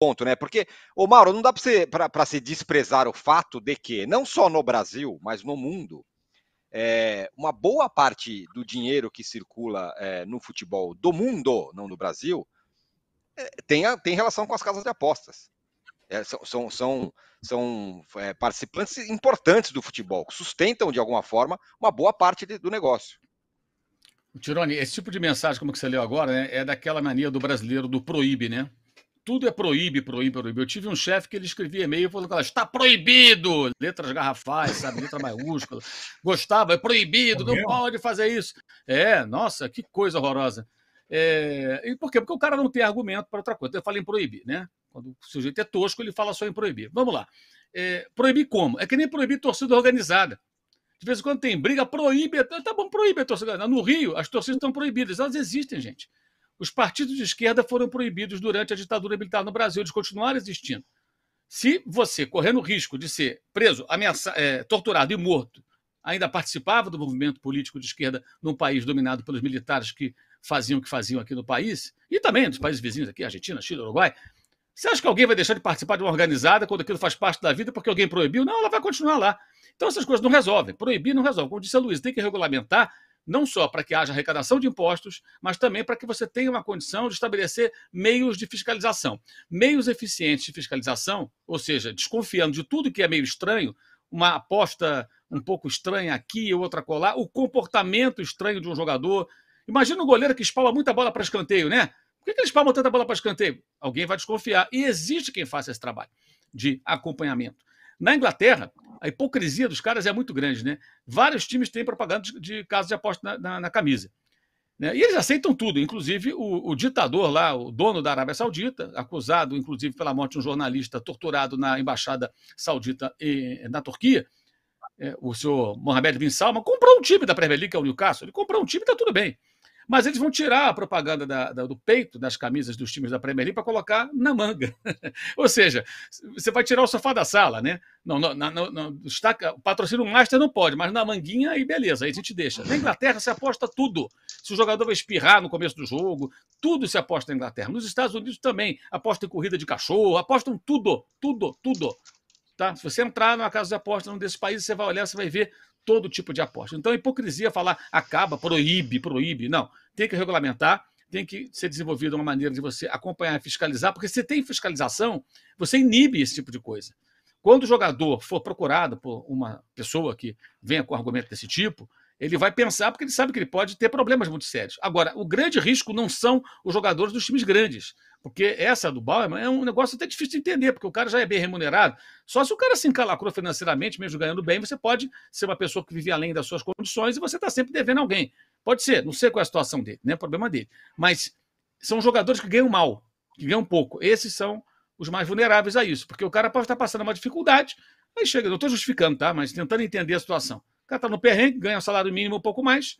ponto, né? Porque, ô Mauro, não dá para se desprezar o fato de que, não só no Brasil, mas no mundo, é, uma boa parte do dinheiro que circula é, no futebol do mundo, não do Brasil, é, tem, a, tem relação com as casas de apostas. É, são são, são, são é, participantes importantes do futebol, que sustentam, de alguma forma, uma boa parte de, do negócio. Tironi, esse tipo de mensagem como que você leu agora né, é daquela mania do brasileiro do proíbe, né? tudo é proíbe, proíbe, proíbe. Eu tive um chefe que ele escrevia e-mail e falou que está proibido! Letras garrafais, sabe? Letra maiúscula. Gostava, é proibido, não pode fazer isso. É, nossa, que coisa horrorosa. É, e por quê? Porque o cara não tem argumento para outra coisa. Ele fala em proibir, né? Quando o sujeito é tosco, ele fala só em proibir. Vamos lá. É, proibir como? É que nem proibir torcida organizada. De vez em quando tem briga, proíbe. Tá bom, proíbe a torcida organizada. No Rio, as torcidas estão proibidas. Elas existem, gente. Os partidos de esquerda foram proibidos durante a ditadura militar no Brasil, de continuar existindo. Se você, correndo o risco de ser preso, ameaçado, é, torturado e morto, ainda participava do movimento político de esquerda num país dominado pelos militares que faziam o que faziam aqui no país, e também dos países vizinhos aqui, Argentina, Chile, Uruguai, você acha que alguém vai deixar de participar de uma organizada quando aquilo faz parte da vida porque alguém proibiu? Não, ela vai continuar lá. Então essas coisas não resolvem. Proibir não resolve. Como disse a Luiz, tem que regulamentar não só para que haja arrecadação de impostos, mas também para que você tenha uma condição de estabelecer meios de fiscalização. Meios eficientes de fiscalização, ou seja, desconfiando de tudo que é meio estranho, uma aposta um pouco estranha aqui, outra colar, o comportamento estranho de um jogador. Imagina um goleiro que espalma muita bola para escanteio, né? Por que, que ele espalma tanta bola para escanteio? Alguém vai desconfiar. E existe quem faça esse trabalho de acompanhamento. Na Inglaterra, a hipocrisia dos caras é muito grande, né? Vários times têm propaganda de, de casos de aposta na, na, na camisa. Né? E eles aceitam tudo, inclusive o, o, ditador lá, o dono da Arábia Saudita, acusado, inclusive, pela morte de um jornalista torturado na embaixada saudita e, eh, na Turquia, é, o senhor Mohamed Bin Salman, comprou um time da Premier League, que é o Newcastle. Ele comprou um time e está tudo bem. Mas eles vão tirar a propaganda da, da, do peito das camisas dos times da Premier League para colocar na manga. Ou seja, você vai tirar o sofá da sala, né? Não, não, não, não o patrocínio master não pode, mas na manguinha aí beleza, aí a gente deixa. Na Inglaterra se aposta tudo. Se o jogador vai espirrar no começo do jogo, tudo se aposta na Inglaterra. Nos Estados Unidos também, aposta em corrida de cachorro, apostam tudo, tudo, tudo. Tá? Se você entrar numa casa de aposta num desses países, você vai olhar, você vai ver todo tipo de aposta. Então, hipocrisia é falar acaba, proíbe, proíbe. Não, tem que regulamentar, tem que ser desenvolvida uma maneira de você acompanhar e fiscalizar, porque se tem fiscalização, você inibe esse tipo de coisa. Quando o jogador for procurado por uma pessoa que venha com argumento desse tipo, ele vai pensar porque ele sabe que ele pode ter problemas muito sérios. Agora, o grande risco não são os jogadores dos times grandes, porque essa do Bauerman é um negócio até difícil de entender, porque o cara já é bem remunerado. Só se o cara se encalacrou financeiramente, mesmo ganhando bem, você pode ser uma pessoa que vive além das suas condições e você está sempre devendo alguém. Pode ser, não sei qual é a situação dele, né? Problema dele. Mas são jogadores que ganham mal, que ganham pouco. Esses são os mais vulneráveis a isso, porque o cara pode estar tá passando uma dificuldade, aí chega, não estou justificando, tá? Mas tentando entender a situação cara está no perrengue, ganha um salário mínimo um pouco mais,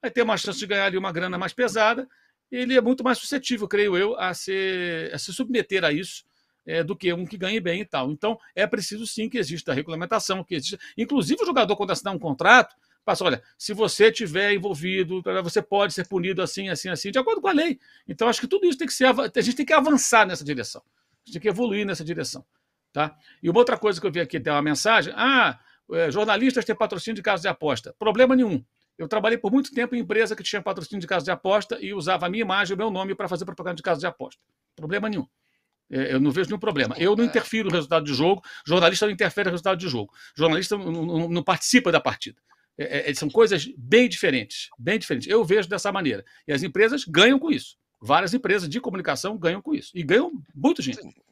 vai ter uma chance de ganhar ali uma grana mais pesada. Ele é muito mais suscetível, creio eu, a, ser, a se submeter a isso é, do que um que ganhe bem e tal. Então, é preciso sim que exista regulamentação, que exista. Inclusive, o jogador, quando assinar um contrato, passa: olha, se você tiver envolvido, você pode ser punido assim, assim, assim, de acordo com a lei. Então, acho que tudo isso tem que ser. A gente tem que avançar nessa direção. A gente tem que evoluir nessa direção. Tá? E uma outra coisa que eu vi aqui, tem uma mensagem: ah, é, jornalistas ter patrocínio de casa de aposta. Problema nenhum. Eu trabalhei por muito tempo em empresa que tinha patrocínio de casa de aposta e usava a minha imagem e o meu nome para fazer propaganda de casa de aposta. Problema nenhum. É, eu não vejo nenhum problema. Eu não é. interfiro no resultado de jogo, jornalista não interfere no resultado de jogo, jornalista não, não, não participa da partida. É, é, é, são coisas bem diferentes, bem diferentes. Eu vejo dessa maneira. E as empresas ganham com isso. Várias empresas de comunicação ganham com isso. E ganham muito dinheiro.